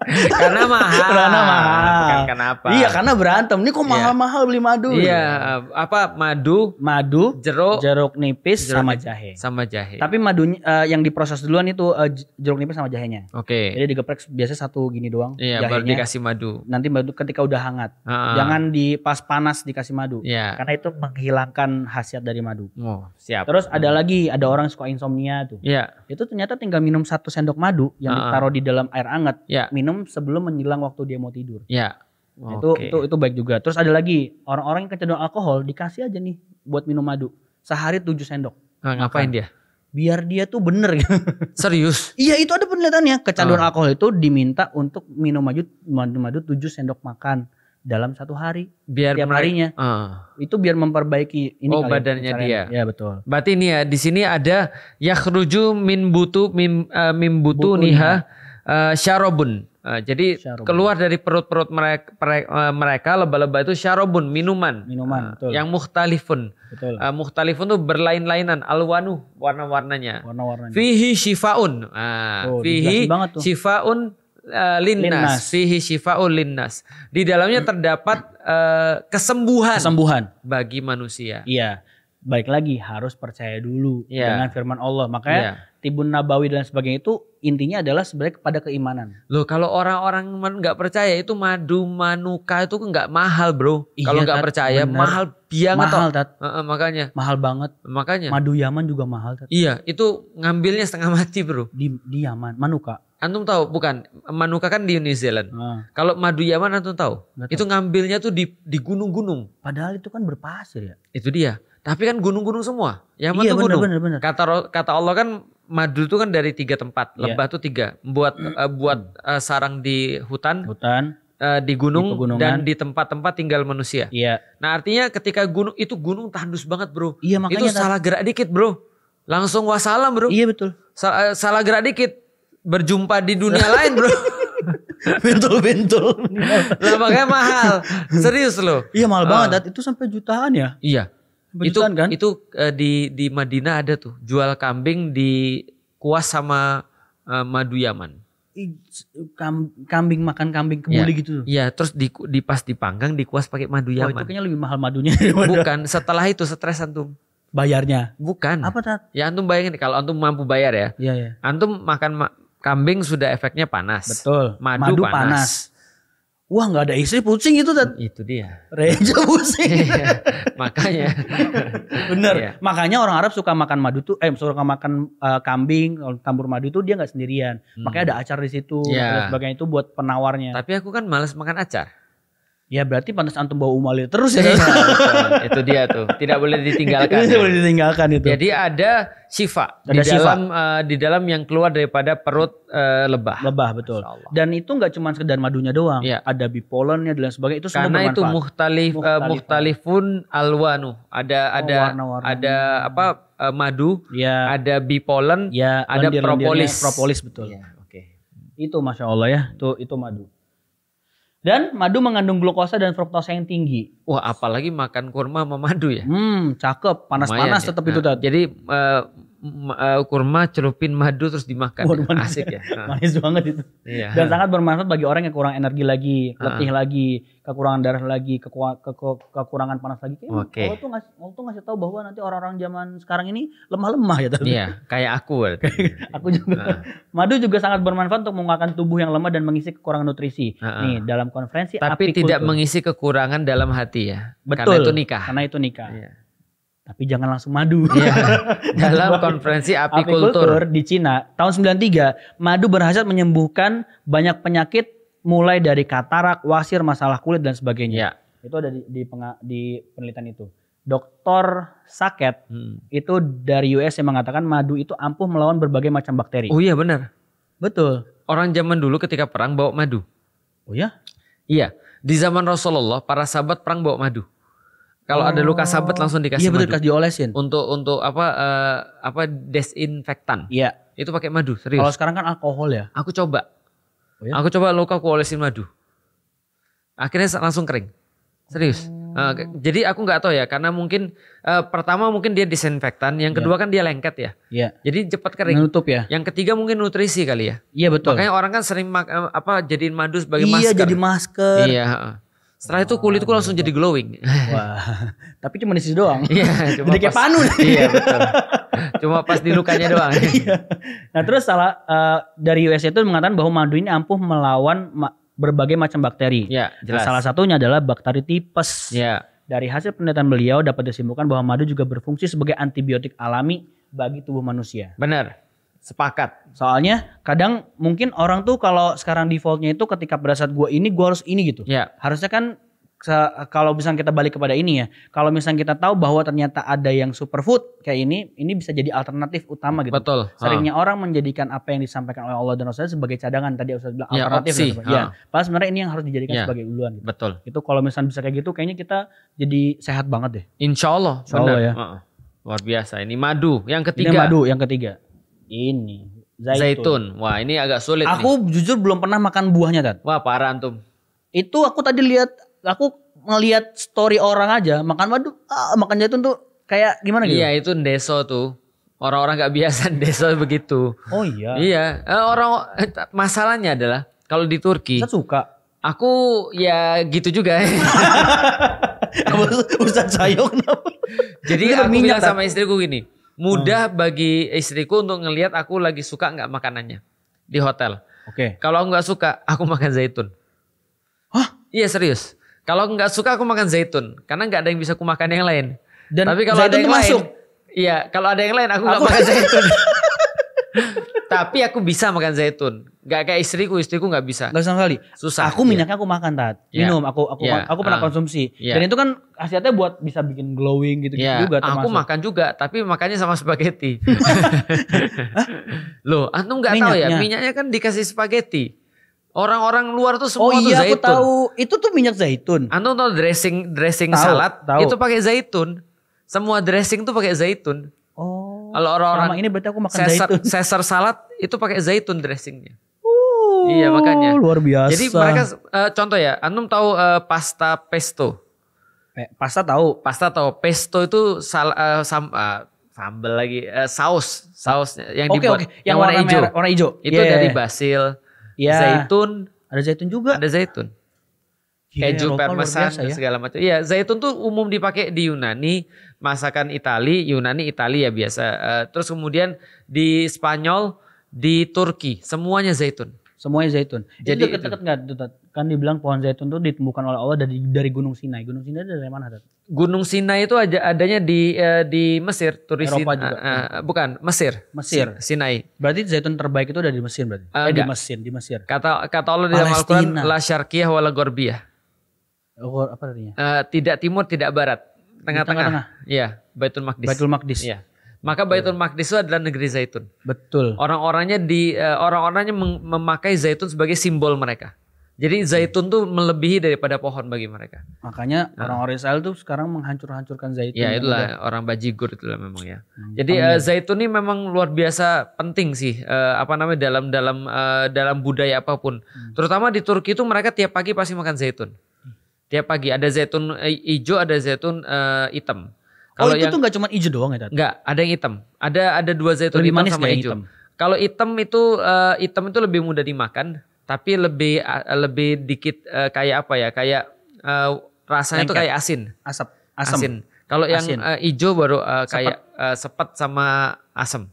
*laughs* karena mahal. Karena mahal. Bukan kenapa? Iya, karena berantem. Ini kok iya. mahal-mahal beli madu? Iya, apa madu? Madu, jeruk, jeruk nipis jeruk sama jahe. Sama jahe. Tapi madunya uh, yang diproses duluan itu uh, jeruk nipis sama jahenya. Oke. Okay. Jadi digeprek biasa satu gini doang. Iya, jahenya. baru dikasih madu. Nanti madu ketika udah hangat. Uh, Jangan di pas panas dikasih madu. Iya. Karena itu menghilangkan khasiat dari madu. Oh, siap. Terus ada lagi ada orang suka insomnia tuh. Iya. Itu ternyata tinggal minum satu sendok madu yang ditaruh di dalam air hangat. Iya. Minum minum sebelum menjelang waktu dia mau tidur. Ya. Okay. Nah, itu itu itu baik juga. Terus ada lagi orang-orang yang kecenderung alkohol dikasih aja nih buat minum madu sehari tujuh sendok. Nah, ngapain Makan. dia? Biar dia tuh bener gitu. *laughs* Serius? iya itu ada penelitiannya. Kecanduan oh. alkohol itu diminta untuk minum madu, minum madu tujuh sendok makan dalam satu hari biar tiap harinya uh. itu biar memperbaiki ini oh ya, badannya dia ya betul berarti ini ya di sini ada yakhruju min butu min, uh, min butu, butu niha, niha. Uh, syarobun Uh, jadi syarobun. keluar dari perut-perut mereka, eh, mereka leba-leba itu syarobun minuman, minuman uh, betul. yang muhtalifun. Betul. Uh, muhtalifun itu berlain-lainan, alwanu warna-warnanya. Warna-warnanya. Fihi shifaun. Uh, oh, fihi shifaun uh, linnas. linnas. Fihi shifaun linnas. Di dalamnya terdapat uh, kesembuhan. Kesembuhan bagi manusia. Iya. Baik lagi harus percaya dulu ya. dengan firman Allah. Makanya ya Tibun Nabawi dan sebagainya itu intinya adalah sebenarnya kepada keimanan. Loh kalau orang-orang nggak percaya itu madu manuka itu nggak mahal bro. Iya, kalau nggak percaya bener. mahal biang mahal, tat. Uh, uh, makanya. Mahal banget. Makanya. Madu Yaman juga mahal. Tat. Iya itu ngambilnya setengah mati bro. Di, di Yaman manuka. Antum tahu bukan manuka kan di New Zealand. Uh. Kalau madu Yaman antum tahu? Gak Itu ngambilnya tuh di di gunung-gunung. Padahal itu kan berpasir ya. Itu dia. Tapi kan gunung-gunung semua. Yaman iya, tuh bener, gunung. Bener, bener. Kata kata Allah kan madu itu kan dari tiga tempat, iya. Lebah itu yeah. tiga. Buat uh, buat uh, sarang di hutan, hutan, uh, di gunung di dan di tempat-tempat tinggal manusia. Iya. Yeah. Nah artinya ketika gunung itu gunung tandus banget bro. Iya makanya. Itu salah gerak dikit bro, langsung wasalam bro. Iya betul. Sal salah gerak dikit berjumpa di dunia *laughs* lain bro. Bentul-bentul. lah makanya mahal. Serius loh. Iya mahal uh. banget. Ah. Itu sampai jutaan ya. Iya itu kan? itu uh, di di Madinah ada tuh jual kambing di kuas sama uh, madu Yaman. kambing makan kambing kebuli ya, gitu Iya, terus di pas dipanggang di kuas pakai madu oh, Yaman. Oh, itu kayaknya lebih mahal madunya. *laughs* Bukan, setelah itu stres antum. Bayarnya. Bukan. Apa tat? Ya antum bayangin kalau antum mampu bayar ya. Iya, iya. Antum makan ma kambing sudah efeknya panas. Betul. Madu, madu panas. panas Wah nggak ada istri pusing itu dan itu dia. Reja *laughs* pusing. Iya, makanya. Bener. Iya. Makanya orang Arab suka makan madu tuh, eh suka makan uh, kambing, tambur madu tuh dia nggak sendirian. Hmm. Makanya ada acar di situ yeah. dan sebagainya itu buat penawarnya. Tapi aku kan males makan acar. Ya berarti pantas antum bawa umalir terus ya. Iya, itu dia tuh, tidak boleh ditinggalkan. Tidak boleh ditinggalkan itu. Jadi ada sifat ada di sifat. dalam uh, di dalam yang keluar daripada perut uh, lebah. Lebah betul. Dan itu nggak cuma sekedar madunya doang, ya. ada bipolennya dan sebagainya itu semua Karena bermanfaat. itu muhtalif uh, eh, muhtalifun alwanu. Ada oh, ada warna -warna. ada apa uh, madu, ya. ada bipolen, ya, ada lendir propolis. Propolis betul. Ya, Oke. Okay. Itu masya Allah ya, itu itu madu. Dan madu mengandung glukosa dan fruktosa yang tinggi. Wah, apalagi makan kurma sama madu ya. Hmm, cakep. Panas-panas tetap ya. itu. Nah, Jadi uh, uh, kurma celupin madu terus dimakan. Waduh, ya. Asik ya. *laughs* manis banget itu. Iya. Dan sangat bermanfaat bagi orang yang kurang energi lagi, letih uh. lagi, kekurangan darah lagi, keku- ke- ke- kekurangan panas lagi. Oke. okay. tuh ngasih Allah ngasih tahu bahwa nanti orang-orang zaman sekarang ini lemah-lemah ya tapi. Iya, kayak aku. *laughs* aku juga. Uh. Madu juga sangat bermanfaat untuk menguatkan tubuh yang lemah dan mengisi kekurangan nutrisi. uh Nih, dalam konferensi Tapi tidak mengisi kekurangan dalam hati ya. Betul. Karena itu nikah. Karena itu nikah. Iya tapi jangan langsung madu. Iya. *laughs* dalam konferensi apikultur. di Cina tahun 93, madu berhasil menyembuhkan banyak penyakit mulai dari katarak, wasir, masalah kulit dan sebagainya. Ya. Itu ada di di, penga, di penelitian itu. Dokter Saket hmm. itu dari US yang mengatakan madu itu ampuh melawan berbagai macam bakteri. Oh iya benar. Betul. Orang zaman dulu ketika perang bawa madu. Oh ya? Iya. Di zaman Rasulullah para sahabat perang bawa madu. Kalau oh. ada luka sabet oh. langsung dikasih Iya betul, madu. diolesin. Untuk untuk apa uh, apa desinfektan. Iya. Itu pakai madu, serius. Kalau sekarang kan alkohol ya. Aku coba. Oh, iya? Aku coba luka aku olesin madu. Akhirnya langsung kering. Serius. Oh. Uh, jadi aku nggak tahu ya karena mungkin uh, pertama mungkin dia desinfektan, yang iya. kedua kan dia lengket ya. Iya. Jadi cepat kering. Menutup ya. Yang ketiga mungkin nutrisi kali ya. Iya betul. Makanya orang kan sering mak apa jadiin madu sebagai iya, masker. Iya, jadi masker. Iya, setelah itu kulitku langsung jadi glowing. *laughs* Wah, tapi cuma di situ doang. Iya, cuma *laughs* jadi kayak panu. Iya, betul. cuma pas di lukanya *laughs* doang. iya. Nah, terus salah uh, dari US itu mengatakan bahwa madu ini ampuh melawan ma berbagai macam bakteri. Iya, jelas. salah satunya adalah bakteri tipes. Iya. Dari hasil penelitian beliau dapat disimpulkan bahwa madu juga berfungsi sebagai antibiotik alami bagi tubuh manusia. Benar. Sepakat. Soalnya kadang mungkin orang tuh kalau sekarang defaultnya itu ketika berasat gue ini gue harus ini gitu. Ya. Harusnya kan kalau misalnya kita balik kepada ini ya, kalau misalnya kita tahu bahwa ternyata ada yang superfood kayak ini, ini bisa jadi alternatif utama gitu. Betul. Seringnya ha. orang menjadikan apa yang disampaikan oleh Allah dan Rasul sebagai cadangan tadi Ustaz bilang ya, alternatif opsi. Gitu. Ya. ya. Padahal sebenarnya ini yang harus dijadikan yeah. sebagai uluan gitu. Betul. Itu kalau misalnya bisa kayak gitu kayaknya kita jadi sehat banget deh. Insya Allah. Insya Allah benar. ya. Uh, luar biasa ini madu yang ketiga. Ini madu yang ketiga. Ini zaitun. zaitun. Wah, ini agak sulit. Aku nih. jujur belum pernah makan buahnya, kan. Wah, parah antum. Itu aku tadi lihat, aku ngelihat story orang aja makan waduh, ah, makan zaitun tuh kayak gimana gitu. Iya, itu deso tuh. Orang-orang gak biasa *laughs* deso begitu. Oh iya. Iya, eh, orang masalahnya adalah kalau di Turki. Saya suka. Aku ya gitu juga. *laughs* Ustaz Sayo Jadi aku bilang sama istriku gini Mudah hmm. bagi istriku untuk ngelihat aku lagi suka nggak makanannya di hotel. Oke. Okay. Kalau aku nggak suka, aku makan zaitun. Hah? Iya serius. Kalau nggak suka aku makan zaitun, karena nggak ada yang bisa aku makan yang lain. Dan Tapi kalau ada yang masuk. lain, iya. Kalau ada yang lain aku nggak makan *laughs* zaitun. Tapi aku bisa makan zaitun Gak kayak istriku, istriku gak bisa. Gak sama sekali. Susah. Aku iya. minyaknya aku makan tat, iya. minum. Yeah. Aku aku yeah. aku pernah uh. konsumsi. Yeah. Dan itu kan khasiatnya buat bisa bikin glowing gitu, -gitu iya. yeah. juga. Termasuk. Aku makan juga, tapi makannya sama spaghetti. *laughs* Loh, antum nggak tahu ya, minyaknya kan dikasih spaghetti. Orang-orang luar tuh semua oh, tuh iya, aku tahu. Itu tuh minyak zaitun. Antum tahu dressing dressing tau, salad Tau. itu pakai zaitun. Semua dressing tuh pakai zaitun. Oh. Kalau orang-orang ini berarti aku makan Caesar, zaitun. Caesar salad itu pakai zaitun dressingnya iya makanya. Luar biasa. Jadi mereka uh, contoh ya, Anum tahu uh, pasta pesto? Eh, pasta tahu. Pasta tahu. Pesto itu sal, uh, sam, uh, sambal lagi uh, saus, saus yang dibuat okay. yang, yang warna, hijau. warna hijau. Itu yeah. dari iya, iya. basil, yeah. zaitun. Ada zaitun juga. Ada zaitun. Yeah, keju parmesan biasa, ya. segala macam. Iya, zaitun tuh umum dipakai di Yunani, masakan Itali, Yunani Italia ya biasa. terus kemudian di Spanyol, di Turki, semuanya zaitun. Semuanya zaitun. Jadi itu dekat-dekat nggak -dekat kan dibilang pohon zaitun itu ditemukan oleh Allah dari dari Gunung Sinai. Gunung Sinai dari mana? Tat? Gunung Sinai itu aja adanya di uh, di Mesir, turis Eropa juga. Uh, uh, bukan Mesir. Mesir. Sinai. Berarti zaitun terbaik itu dari Mesir berarti. Uh, eh, di Mesir, di Mesir. Kata kata Allah di dalam Al-Qur'an la syarqiyah wala gorbiyah. apa artinya? Uh, tidak timur, tidak barat. Tengah-tengah. Iya, Baitul Maqdis. Baitul Maqdis. Iya. Maka Baitul Maqdis itu adalah negeri zaitun. Betul. Orang-orangnya di e, orang-orangnya memakai zaitun sebagai simbol mereka. Jadi zaitun tuh melebihi daripada pohon bagi mereka. Makanya ah. orang-orang Israel tuh sekarang menghancur-hancurkan zaitun. Ya itulah juga. orang bajigur itulah memang ya. Hmm. Jadi uh, zaitun ini memang luar biasa penting sih uh, apa namanya dalam dalam uh, dalam budaya apapun. Hmm. Terutama di Turki itu mereka tiap pagi pasti makan zaitun. Tiap pagi ada zaitun hijau, ada zaitun uh, hitam. Kalau oh itu yang, tuh nggak cuma hijau doang ya? Nggak, ada yang hitam. Ada ada dua zaitun lebih hitam sama hijau. Kalau hitam itu uh, hitam itu lebih mudah dimakan, tapi lebih uh, lebih dikit uh, kayak apa ya? Kayak uh, rasanya itu tuh kayak asin. Asap, asam. asin. Kalau yang uh, baru uh, kayak sepet. Uh, sepet sama asam.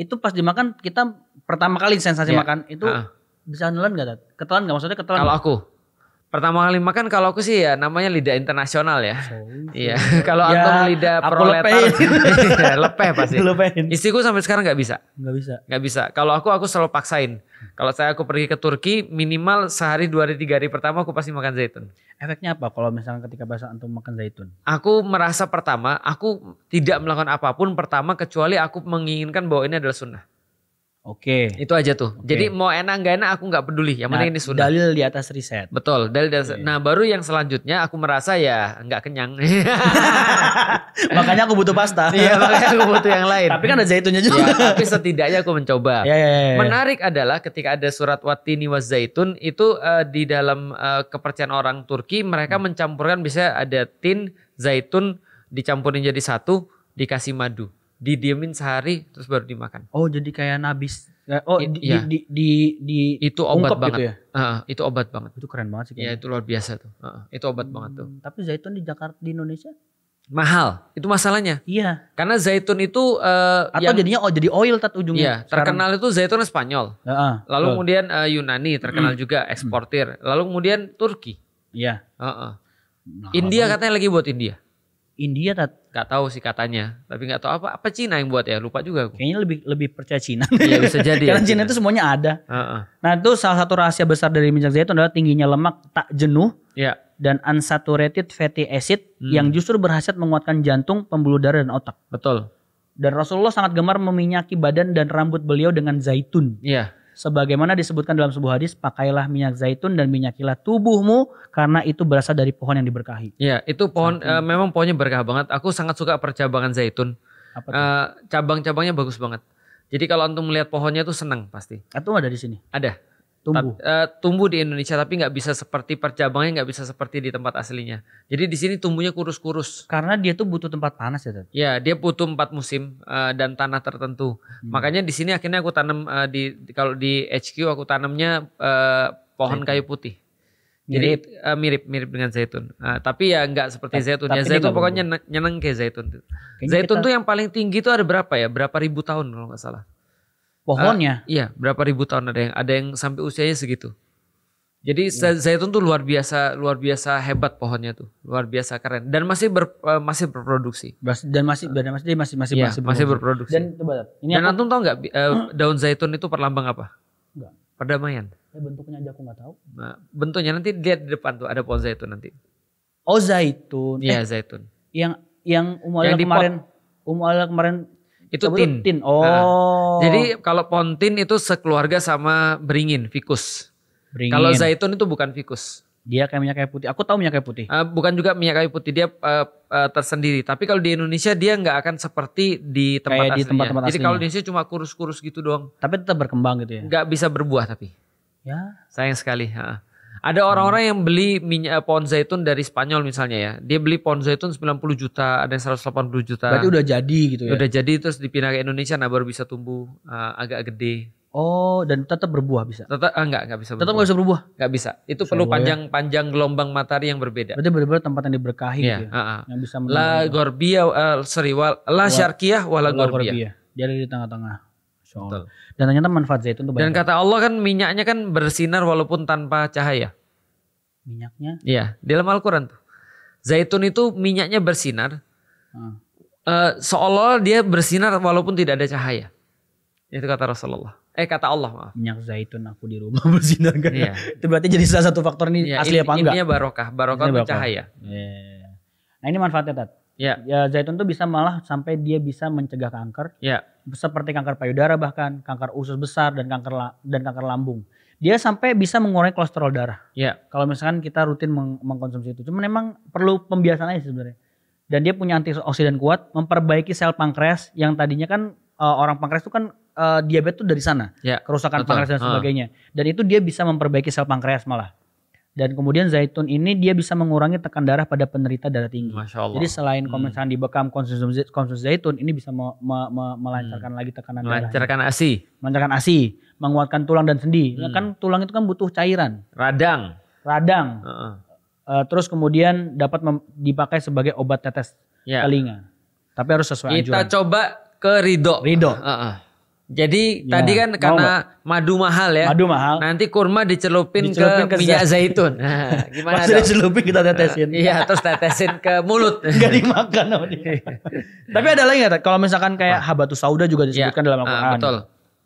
Itu pas dimakan kita pertama kali sensasi yeah. makan itu uh. bisa nelan nggak? Ketelan gak maksudnya ketelan? Kalau aku Pertama kali makan kalau aku sih ya namanya lidah internasional ya. Iya. iya. *laughs* kalau ya, lidah proletar *laughs* ya, lepeh pasti. Lepehin. Istriku sampai sekarang nggak bisa. Nggak bisa. Nggak bisa. Kalau aku aku selalu paksain. Kalau saya aku pergi ke Turki minimal sehari dua hari tiga hari pertama aku pasti makan zaitun. Efeknya apa kalau misalnya ketika bahasa antum makan zaitun? Aku merasa pertama aku tidak melakukan apapun pertama kecuali aku menginginkan bahwa ini adalah sunnah. Oke. Okay. Itu aja tuh. Okay. Jadi mau enak nggak enak aku nggak peduli. Yang penting nah, ini sudah. Dalil di atas riset. Betul. Dalil di atas. Okay. Nah baru yang selanjutnya aku merasa ya nggak kenyang. *laughs* makanya aku butuh pasta. *laughs* Iya makanya aku butuh yang lain. tapi kan ada zaitunnya ya, juga. Ya, tapi setidaknya aku mencoba. yeah, yeah, yeah, Menarik adalah ketika ada surat watini was zaitun itu uh, di dalam uh, kepercayaan orang Turki mereka hmm. mencampurkan bisa ada tin zaitun dicampurin jadi satu dikasih madu didiemin sehari terus baru dimakan. Oh, jadi kayak nabis. Ya, oh, di, I, di, iya. di, di, di itu obat gitu banget. Gitu ya? uh, itu obat banget. Itu keren banget sih. Iya itu luar biasa tuh. Uh, itu obat hmm, banget tuh. Hmm, tapi zaitun di Jakarta di Indonesia mahal. Itu masalahnya. Iya. Karena zaitun itu uh, atau yang, jadinya oh jadi oil tat ujungnya. Iya, terkenal itu zaitun Spanyol. Uh, uh, Lalu uh. kemudian uh, Yunani terkenal hmm. juga hmm. eksportir. Lalu kemudian Turki. Iya. Uh, uh. Nah, India katanya lagi buat India. India tak nggak tahu sih katanya tapi nggak tahu apa apa Cina yang buat ya lupa juga aku. kayaknya lebih lebih percaya Cina iya bisa jadi *laughs* ya, karena ya, Cina, itu semuanya ada uh -uh. nah itu salah satu rahasia besar dari minyak zaitun adalah tingginya lemak tak jenuh yeah. dan unsaturated fatty acid hmm. yang justru berhasil menguatkan jantung pembuluh darah dan otak betul dan Rasulullah sangat gemar meminyaki badan dan rambut beliau dengan zaitun iya sebagaimana disebutkan dalam sebuah hadis pakailah minyak zaitun dan minyakilah tubuhmu karena itu berasal dari pohon yang diberkahi. Iya, itu pohon uh, memang pohonnya berkah banget. Aku sangat suka percabangan zaitun. Apa eh, cabang-cabangnya bagus banget. Jadi kalau antum melihat pohonnya itu senang pasti. Atau ada di sini? Ada tumbuh, uh, tumbuh di Indonesia tapi nggak bisa seperti percabangnya nggak bisa seperti di tempat aslinya. Jadi di sini tumbuhnya kurus-kurus. Karena dia tuh butuh tempat panas ya. Tad? Ya dia butuh empat musim uh, dan tanah tertentu. Hmm. Makanya di sini akhirnya aku tanam uh, di kalau di HQ aku tanamnya uh, pohon kayu putih. Mirip. Jadi uh, mirip mirip dengan zaitun. Uh, tapi ya nggak seperti Ta zaitun. Ya zaitun pokoknya nyeneng, ke zaitun. Kayaknya zaitun kita... tuh yang paling tinggi tuh ada berapa ya? Berapa ribu tahun kalau nggak salah? pohonnya. Uh, iya, berapa ribu tahun ada yang ada yang sampai usianya segitu. Jadi ya. zaitun tuh luar biasa luar biasa hebat pohonnya tuh, luar biasa keren dan masih ber, uh, masih berproduksi. Dan masih dan masih masih masih ya, masih, masih berproduksi. Dan coba ini Dan antum tahu nggak uh, daun zaitun itu perlambang apa? Enggak. Perdamaian. Ya, bentuknya aja aku nggak tahu. Nah, bentuknya nanti lihat di depan tuh ada pohon zaitun nanti. Oh zaitun. Iya eh, zaitun. Yang yang umur yang kemarin pot. Umur kemarin itu tin. tin. Nah, oh. Nah, jadi kalau pontin itu sekeluarga sama beringin, fikus. Beringin. Kalau zaitun itu bukan fikus. Dia kayak minyak kayu putih. Aku tahu minyak kayu putih. Uh, bukan juga minyak kayu putih, dia uh, uh, tersendiri. Tapi kalau di Indonesia dia nggak akan seperti di tempat kayak aslinya. Di tempat -tempat Jadi kalau di Indonesia cuma kurus-kurus gitu doang. Tapi tetap berkembang gitu ya. Nggak bisa berbuah tapi. Ya. Sayang sekali. Ha. Ada hmm. orang-orang yang beli minyak eh, pohon zaitun dari Spanyol misalnya ya. Dia beli pohon zaitun 90 juta, ada yang 180 juta. Berarti udah jadi gitu ya. Udah jadi terus dipindah ke Indonesia nah baru bisa tumbuh uh, agak gede. Oh, dan tetap berbuah bisa? Tetap ah, enggak, enggak bisa. Berbuah. Tetap enggak bisa berbuah? Enggak bisa. Itu perlu panjang-panjang ya? gelombang matahari yang berbeda. Berarti benar-benar tempat yang diberkahi ya, gitu ya. Uh, uh. Yang bisa La Gorbia uh, eh, seriwal La Syarqiyah wala, wala Gorbia. Dia di tengah-tengah. Dan ternyata manfaat zaitun itu banyak. Dan kata Allah kan minyaknya kan bersinar walaupun tanpa cahaya. Minyaknya? Iya, dalam Al-Quran tuh. Zaitun itu minyaknya bersinar. Hmm. Uh, seolah dia bersinar walaupun tidak ada cahaya. Itu kata Rasulullah. Eh kata Allah maaf. Minyak zaitun aku di rumah *laughs* bersinar kan. Iya. itu berarti jadi salah satu faktor ini iya, asli apa ini, enggak? Ininya barokah, barokah itu cahaya. Iya, iya, iya. Nah ini manfaatnya tadi. Ya. ya zaitun tuh bisa malah sampai dia bisa mencegah kanker. Ya. Seperti kanker payudara bahkan, kanker usus besar dan kanker dan kanker lambung. Dia sampai bisa mengurangi kolesterol darah. Ya. Kalau misalkan kita rutin meng mengkonsumsi itu. Cuma memang perlu pembiasaan aja sebenarnya. Dan dia punya antioksidan kuat, memperbaiki sel pankreas yang tadinya kan uh, orang pankreas itu kan uh, diabetes tuh dari sana, ya, kerusakan betul. pankreas dan ah. sebagainya. Uh. Dan itu dia bisa memperbaiki sel pankreas malah. Dan kemudian zaitun ini dia bisa mengurangi tekan darah pada penderita darah tinggi. Masya Allah. Jadi selain hmm. di bekam konsumsi zaitun ini bisa me, me, me, melancarkan hmm. lagi tekanan darah. Melancarkan ASI. Melancarkan ASI, menguatkan tulang dan sendi. Ya hmm. Ya kan tulang itu kan butuh cairan. Radang. Radang. Uh -uh. Uh, terus kemudian dapat dipakai sebagai obat tetes yeah. telinga. Tapi harus sesuai Kita anjuran. Kita coba ke Ridho. Ridho. Uh -uh. Jadi ya, tadi kan karena gak? madu mahal ya. Madu mahal. Nanti kurma dicelupin, dicelupin ke, ke minyak zaitun. *laughs* Nah, gimana Maksudnya dicelupin kita nah, tetesin. Nah, iya, terus tetesin ke mulut. *laughs* Gak dimakan sama dia. *laughs* Tapi ada lagi nggak? Kalau misalkan kayak habatus sauda juga disebutkan ya, dalam ah, Al-Qur'an. Uh, betul.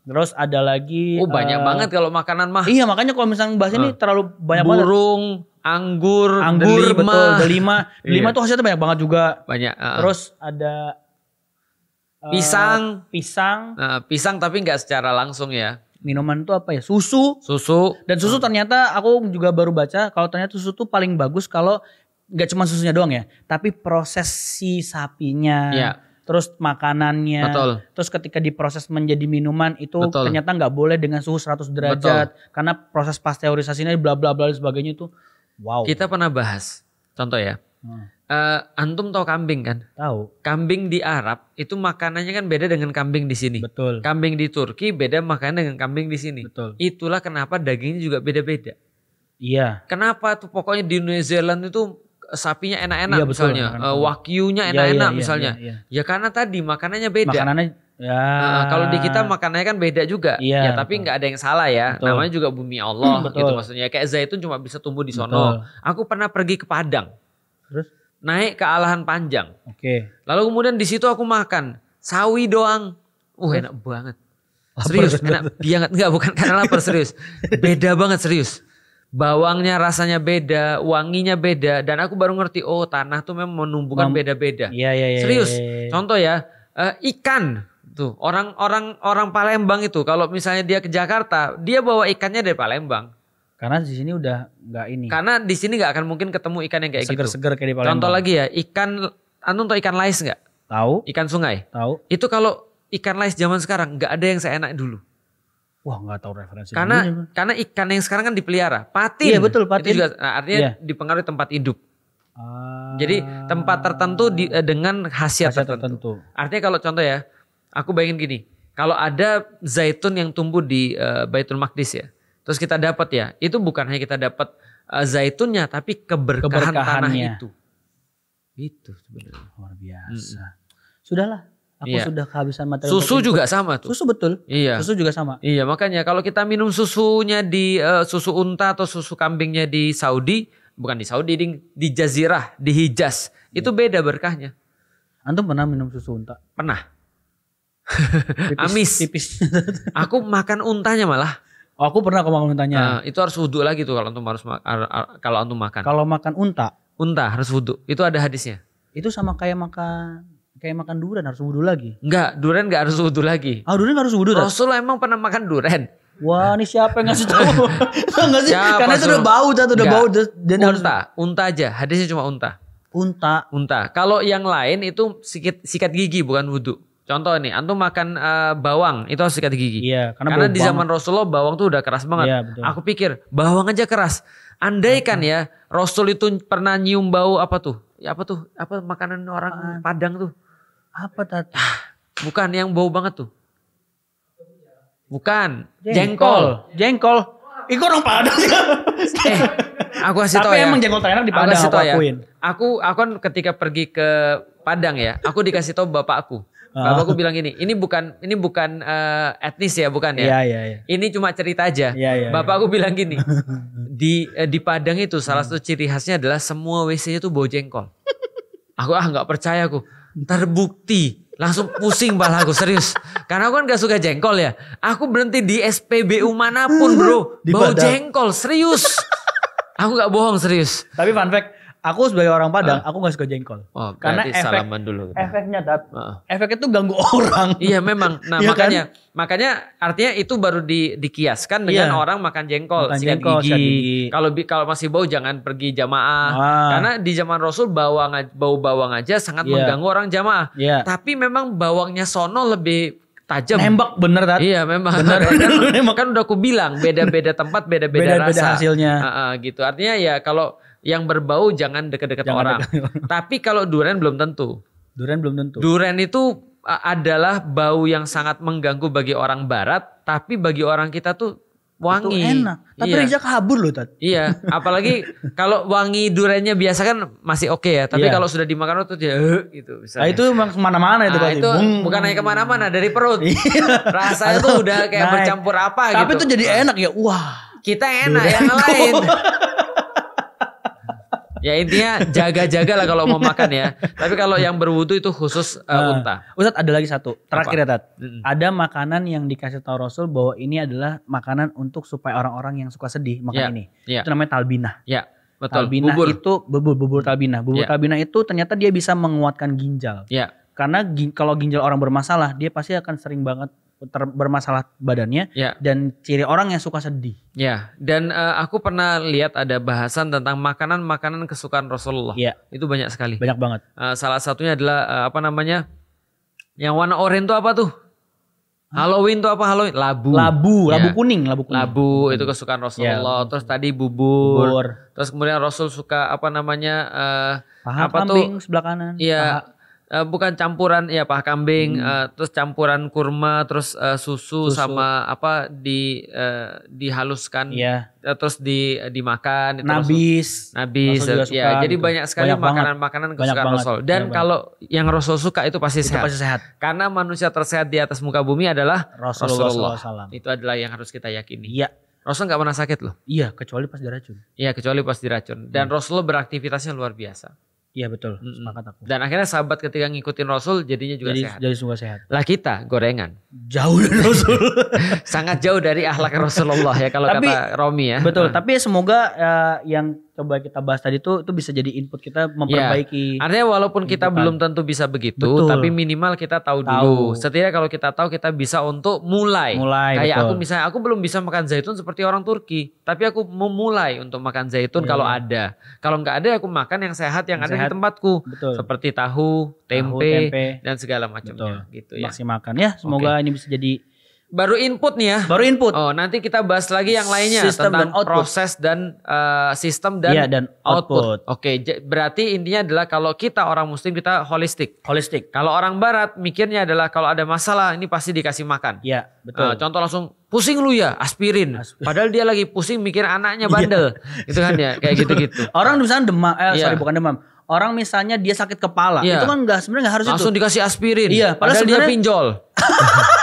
Terus ada lagi. Oh, banyak uh, banget kalau makanan mah. Iya, makanya kalau misalkan bahas ini uh, terlalu banyak banget. Burung, anggur, anggur delima. betul delima. Iya. Delima iya. tuh hasilnya banyak banget juga. Banyak. Uh, Terus ada Eh, pisang, uh, pisang. Nah, pisang tapi nggak secara langsung ya. Minuman itu apa ya? Susu. Susu. Dan susu eh. ternyata aku juga baru baca kalau ternyata susu tuh paling bagus kalau nggak cuma susunya doang ya, tapi proses si sapinya. Yeah terus makanannya, Betul. terus ketika diproses menjadi minuman itu Betul. ternyata nggak boleh dengan suhu 100 derajat Betul. karena proses pasteurisasinya bla bla bla dan sebagainya itu wow. Kita pernah bahas contoh ya. Hmm. Uh, antum tahu kambing kan? Tahu. Kambing di Arab itu makanannya kan beda dengan kambing di sini. Betul. Kambing di Turki beda makanan dengan kambing di sini. Betul. Itulah kenapa dagingnya juga beda-beda. Iya. Kenapa tuh pokoknya di New Zealand itu eh, sapinya enak-enak iya, betul, misalnya, uh, eh, wakyunya iya, enak-enak iya, iya, misalnya. Iya, iya. Ya karena tadi makanannya beda. Makanannya ya. Nah, kalau di kita makanannya kan beda juga. Iya, ya tapi nggak ada yang salah ya. Betul. Namanya juga bumi Allah *clears throat* betul. gitu maksudnya. Kayak zaitun cuma bisa tumbuh di sono. Betul. Aku pernah pergi ke Padang. Terus naik ke alahan panjang. Oke. Okay. Lalu kemudian di situ aku makan sawi doang. Uh enak banget. serius enak banget. Iya, Enggak bukan karena lapar serius. Beda banget serius. Bawangnya rasanya beda, wanginya beda dan aku baru ngerti oh tanah tuh memang menumbuhkan beda-beda. Iya, iya, iya. Serius. ya, ya. Contoh ya, uh, ikan tuh orang-orang orang Palembang itu kalau misalnya dia ke Jakarta, dia bawa ikannya dari Palembang. Karena di sini udah nggak ini. Karena di sini nggak akan mungkin ketemu ikan yang kayak seger, gitu. Seger-seger kayak di Palembang. Contoh lagi ya, ikan antum anu tau ikan lais nggak? Tahu. Ikan sungai. Tahu. Itu kalau ikan lais zaman sekarang nggak ada yang seenak dulu. Wah nggak tahu referensi. Karena dulunya. karena ikan yang sekarang kan dipelihara. Pati. Iya betul pati. Itu juga, nah, artinya yeah. dipengaruhi tempat hidup. Ah. Jadi tempat tertentu di, eh, dengan khasiat, khasiat tertentu. tertentu. Artinya kalau contoh ya, aku bayangin gini. Kalau ada zaitun yang tumbuh di uh, Baitul Maqdis ya terus kita dapat ya itu bukan hanya kita dapat uh, zaitunnya tapi keberkahan tanah itu itu sebenarnya luar biasa hmm. sudahlah aku iya. sudah kehabisan materi susu juga sama tuh susu betul iya susu juga sama iya makanya kalau kita minum susunya di uh, susu unta atau susu kambingnya di Saudi bukan di Saudi di, di Jazirah di Hijaz iya. itu beda berkahnya antum pernah minum susu unta pernah tipis, *laughs* amis tipis aku makan untanya malah Oh, aku pernah ke makan untanya. Nah, itu harus wudhu lagi tuh kalau untuk harus kalau untuk makan. Kalau makan unta. Unta harus wudhu. Itu ada hadisnya. Itu sama kayak makan kayak makan durian harus wudhu lagi. Enggak, durian enggak harus wudhu lagi. Ah, durian harus wudhu. Rasulullah emang pernah makan durian. Wah, ini siapa yang ngasih tahu? Enggak *laughs* sih? Siapa Karena itu udah bau, tuh udah bau dan unta, harus unta aja. Hadisnya cuma unta. Unta. Unta. Kalau yang lain itu sikat sikat gigi bukan wudhu. Contoh nih, antum makan uh, bawang itu harus sikat gigi. Iya, karena, karena di zaman Rasulullah bawang tuh udah keras banget. Iya, Aku pikir bawang aja keras. Andaikan ya Rasul itu pernah nyium bau apa tuh? Ya apa tuh? Apa makanan orang Padang tuh? Apa tadi? Ah, bukan yang bau banget tuh. Bukan, jengkol. Jengkol. Iku orang Padang. *laughs* eh, aku kasih tau ya. Tapi emang jengkol terenak di Padang aku, aku ya. akuin. Ya. Aku aku kan ketika pergi ke Padang ya, aku dikasih tau bapak Ah. Bapakku bilang gini, ini bukan ini bukan uh, etnis ya, bukan ya? Iya, iya, iya. Ini cuma cerita aja. Iya, iya. Bapakku iya. bilang gini, *laughs* di eh, di Padang itu salah satu ciri khasnya adalah semua WC-nya tuh bau jengkol. Aku ah nggak percaya aku. Terbukti langsung pusing pala aku serius karena aku kan gak suka jengkol ya aku berhenti di SPBU manapun bro *laughs* di bau jengkol serius aku gak bohong serius tapi fun fact Aku sebagai orang Padang, uh. aku gak suka jengkol. Oh, Karena efek, salaman dulu. Gitu. Efeknya dat. Uh. Efeknya tuh ganggu *laughs* orang. Iya memang. Nah *laughs* iya kan? makanya, kan? makanya artinya itu baru di, dikiaskan dengan yeah. orang makan jengkol, makan sikat jengkol, gigi. gigi. Kalau kalau masih bau jangan pergi jamaah. Uh. Karena di zaman Rasul bawang bau bawang aja sangat yeah. mengganggu orang jamaah. Yeah. Tapi memang bawangnya sono lebih tajam. Nembak bener kan? Iya memang. Bener, bener, *laughs* kan, kan udah aku bilang beda-beda tempat beda-beda rasa. Beda-beda hasilnya. Uh, uh, gitu. Artinya ya kalau yang berbau jangan dekat-dekat orang. orang. *laughs* Tapi kalau durian belum tentu. Durian belum tentu. Durian itu adalah bau yang sangat mengganggu bagi orang barat, tapi bagi orang kita tuh wangi. Itu enak. Tapi iya. Rizal kabur loh tadi. Iya, apalagi *laughs* kalau wangi duriannya biasa kan masih oke okay ya, tapi iya. kalau sudah dimakan tuh dia eh, gitu misalnya. Nah, itu memang kemana mana itu nah, itu Bung. bukan hanya kemana mana dari perut. Iya. Rasanya tuh udah kayak naik. bercampur apa tapi gitu. Tapi itu jadi enak ya. Wah. Kita enak durian yang lain ya intinya jaga-jaga lah kalau mau makan ya. Tapi kalau yang berwudu itu khusus uh, unta. Ustaz ada lagi satu terakhir Apa? ya Tad. Ada makanan yang dikasih tahu Rasul bahwa ini adalah makanan untuk supaya orang-orang yang suka sedih makan yeah. ini. Yeah. Itu namanya talbinah. Yeah. Betul. Talbinah bubur. itu bubur bubur talbinah. Bubur yeah. talbinah itu ternyata dia bisa menguatkan ginjal. Yeah. Karena gin, kalau ginjal orang bermasalah, dia pasti akan sering banget ter, bermasalah badannya ya. dan ciri orang yang suka sedih. Ya, dan uh, aku pernah lihat ada bahasan tentang makanan-makanan kesukaan Rasulullah. Ya. Itu banyak sekali. Banyak banget. Uh, salah satunya adalah uh, apa namanya? Yang warna oranye itu apa tuh? Halloween tuh apa Halloween? Labu. Labu, ya. labu kuning, labu kuning. Labu itu hmm. kesukaan ya. Rasulullah. Ya. Terus tadi bubur. Terus kemudian Rasul suka apa namanya? Uh, paha apa kambing tuh? sebelah kanan. Iya uh, bukan campuran ya paha kambing hmm. uh, terus campuran kurma terus uh, susu, susu sama apa di uh, dihaluskan yeah. Iya. uh, terus di uh, dimakan nabis terus, nabis Rasul ya. suka, ya gitu. jadi banyak sekali makanan-makanan kesukaan banget, Rasul dan banyak kalau yang Rasul suka itu pasti sehat. pasti sehat karena manusia tersehat di atas muka bumi adalah Rasulullah, Rasulullah. itu adalah yang harus kita yakini ya Rasul nggak pernah sakit loh. Iya, kecuali pas diracun. Iya, kecuali pas diracun. Dan hmm. Rasulullah beraktivitasnya luar biasa. Iya betul, mm-hmm. sepakat aku. Dan akhirnya sahabat ketika ngikutin Rasul jadinya juga jadi, sehat. Jadi juga sehat. Lah kita gorengan. Jauh dari *laughs* Rasul. Sangat jauh dari ahlak Rasulullah ya kalau kata Romi ya. Betul, hmm. tapi ya semoga uh, yang coba kita bahas tadi tuh itu bisa jadi input kita iya. memperbaiki. Ya, artinya walaupun kita belum tentu bisa begitu, betul. tapi minimal kita tahu, tahu. dulu. Setidaknya kalau kita tahu kita bisa untuk mulai. Mulai. Kayak betul. aku misalnya aku belum bisa makan zaitun seperti orang Turki, tapi aku memulai untuk makan zaitun ya. kalau ada. Kalau nggak ada ya aku makan yang sehat yang, yang ada sehat. di tempatku. Betul. Seperti tahu, tempe, tahu, tempe dan segala macamnya gitu ya. Masih makan ya. Semoga okay. ini bisa jadi Baru input nih ya. Baru input. Oh, nanti kita bahas lagi yang lainnya sistem tentang dan proses dan uh, sistem dan, iya, dan output. output. Oke, berarti intinya adalah kalau kita orang muslim kita holistik. Holistik. Kalau orang barat mikirnya adalah kalau ada masalah ini pasti dikasih makan. Iya, betul. Uh, contoh langsung pusing lu ya aspirin. aspirin. Padahal dia lagi pusing mikir anaknya iya. bandel. gitu kan ya, kayak gitu-gitu. *laughs* Orang misalnya demam eh iya. sorry bukan demam orang misalnya dia sakit kepala, iya. itu kan nggak sebenarnya harus harus langsung itu. dikasih aspirin. Iya, padahal, padahal dia pinjol. *laughs*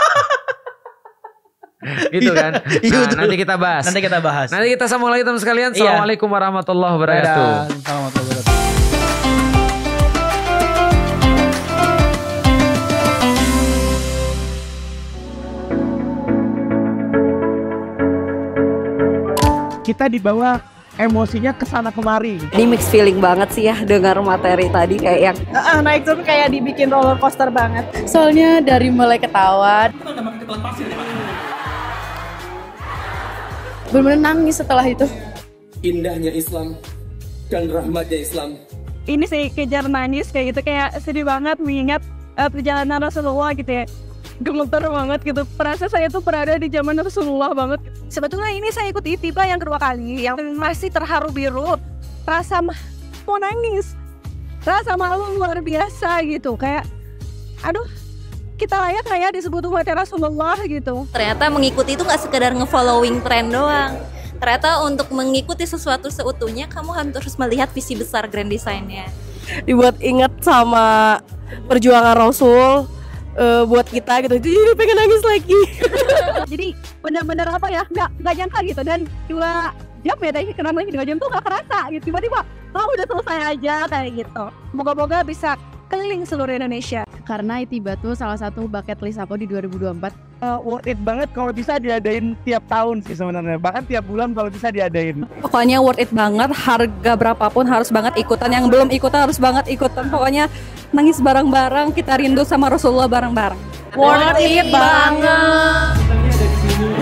*laughs* gitu kan. Iya. Nah, iya, nanti kita bahas. Nanti kita bahas. Nanti kita sambung lagi teman sekalian. Iya. Assalamualaikum warahmatullahi wabarakatuh. Assalamualaikum kita dibawa emosinya ke sana kemari. Ini mix feeling banget sih ya dengar materi tadi kayak yang uh, naik turun kayak dibikin roller coaster banget. Soalnya dari mulai ketawa. Kita udah pasir ya, Pak benar-benar nangis setelah itu indahnya Islam dan rahmatnya Islam ini sih kejar manis kayak gitu kayak sedih banget mengingat uh, perjalanan Rasulullah gitu ya gemeter banget gitu perasa saya tuh berada di zaman Rasulullah banget sebetulnya ini saya ikut tiba yang kedua kali yang masih terharu biru rasa mau nangis rasa malu luar biasa gitu kayak aduh kita layak nggak ya disebut umatnya Rasulullah gitu. Ternyata mengikuti itu nggak sekedar ngefollowing tren doang. Ternyata untuk mengikuti sesuatu seutuhnya kamu harus melihat visi besar grand designnya. Dibuat inget sama perjuangan Rasul uh, buat kita gitu jadi pengen nangis lagi *laughs* jadi benar-benar apa ya nggak nggak nyangka gitu dan dua jam ya tadi kenal lagi dua jam tuh nggak kerasa gitu tiba-tiba oh udah selesai aja kayak gitu moga-moga bisa keliling seluruh Indonesia. Karena tiba tuh salah satu bucket list aku di 2024 uh, eh, worth it banget kalau bisa diadain tiap tahun sih sebenarnya bahkan tiap bulan kalau bisa diadain pokoknya worth it banget harga berapapun harus banget ikutan yang belum ikutan harus banget ikutan pokoknya nangis bareng-bareng kita rindu sama Rasulullah bareng-bareng worth it banget, banget.